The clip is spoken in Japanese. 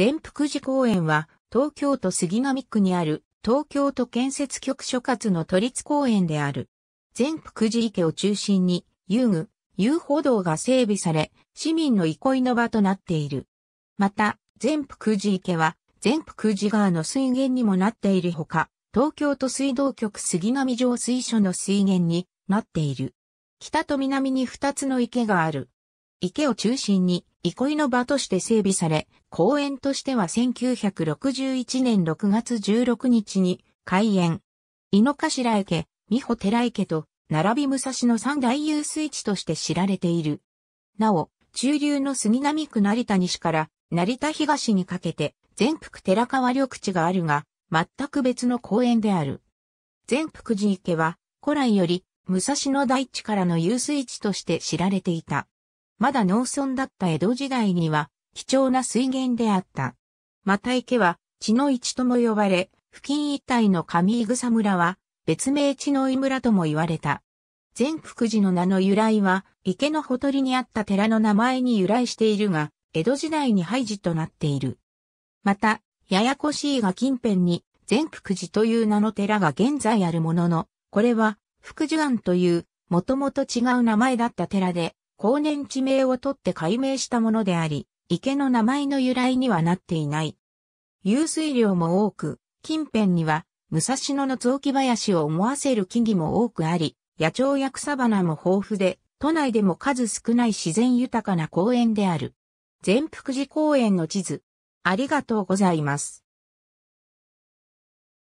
全福寺公園は、東京都杉並区にある、東京都建設局所轄の都立公園である。全福寺池を中心に、遊具、遊歩道が整備され、市民の憩いの場となっている。また、全福寺池は、全福寺川の水源にもなっているほか、東京都水道局杉並上水所の水源になっている。北と南に2つの池がある。池を中心に憩いの場として整備され、公園としては1961年6月16日に開園。井の頭池、美穂寺池と、並び武蔵の三大遊水地として知られている。なお、中流の杉並区成田西から成田東にかけて、全福寺川緑地があるが、全く別の公園である。全福寺池は、古来より、武蔵の大地からの遊水地として知られていた。まだ農村だった江戸時代には貴重な水源であった。また池は血の市とも呼ばれ、付近一帯の上井草村は別名血の井村とも言われた。全福寺の名の由来は池のほとりにあった寺の名前に由来しているが、江戸時代に廃寺となっている。また、ややこしいが近辺に全福寺という名の寺が現在あるものの、これは福寿庵というもともと違う名前だった寺で、後年地名を取って改名したものであり、池の名前の由来にはなっていない。湧水量も多く、近辺には、武蔵野の雑木林を思わせる木々も多くあり、野鳥や草花も豊富で、都内でも数少ない自然豊かな公園である。全福寺公園の地図。ありがとうございます。